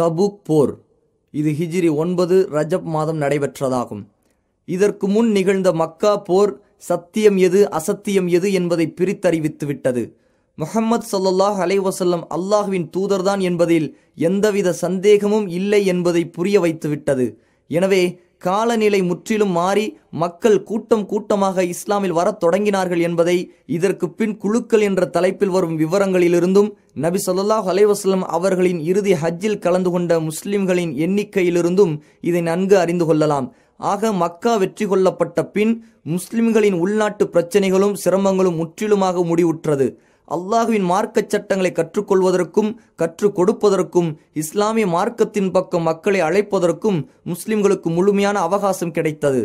Tabuk போர் இது ஹிஜிரி ஒன்பது ரஜப் மாதம் நடைபெற்றதாகும் இதற்கு முன் நிகழ்ந்த மக்கா போர் சத்தியம் எது அசத்தியம் எது என்பதை பிரித்தறிவித்து விட்டது முகமது சல்லாஹ் அலைவசல்லம் அல்லாஹுவின் தூதர்தான் என்பதில் எந்தவித சந்தேகமும் இல்லை என்பதை புரிய வைத்துவிட்டது எனவே காலநிலை முற்றிலும் மாறி மக்கள் கூட்டம் கூட்டமாக இஸ்லாமில் வரத் தொடங்கினார்கள் என்பதை இதற்கு பின் குழுக்கள் என்ற தலைப்பில் வரும் விவரங்களிலிருந்தும் நபி சொல்லாஹ் அலைவாஸ்லம் அவர்களின் இறுதி ஹஜ்ஜில் கலந்து கொண்ட முஸ்லிம்களின் எண்ணிக்கையிலிருந்தும் இதை நன்கு அறிந்து கொள்ளலாம் ஆக மக்கா வெற்றி கொள்ளப்பட்ட பின் முஸ்லிம்களின் உள்நாட்டு பிரச்சனைகளும் சிரமங்களும் முற்றிலுமாக முடிவுற்றது அல்லாஹுவின் மார்க்க சட்டங்களை கற்றுக்கொள்வதற்கும் கற்றுக் கொடுப்பதற்கும் இஸ்லாமிய மார்க்கத்தின் பக்கம் மக்களை அழைப்பதற்கும் முஸ்லிம்களுக்கு முழுமையான அவகாசம் கிடைத்தது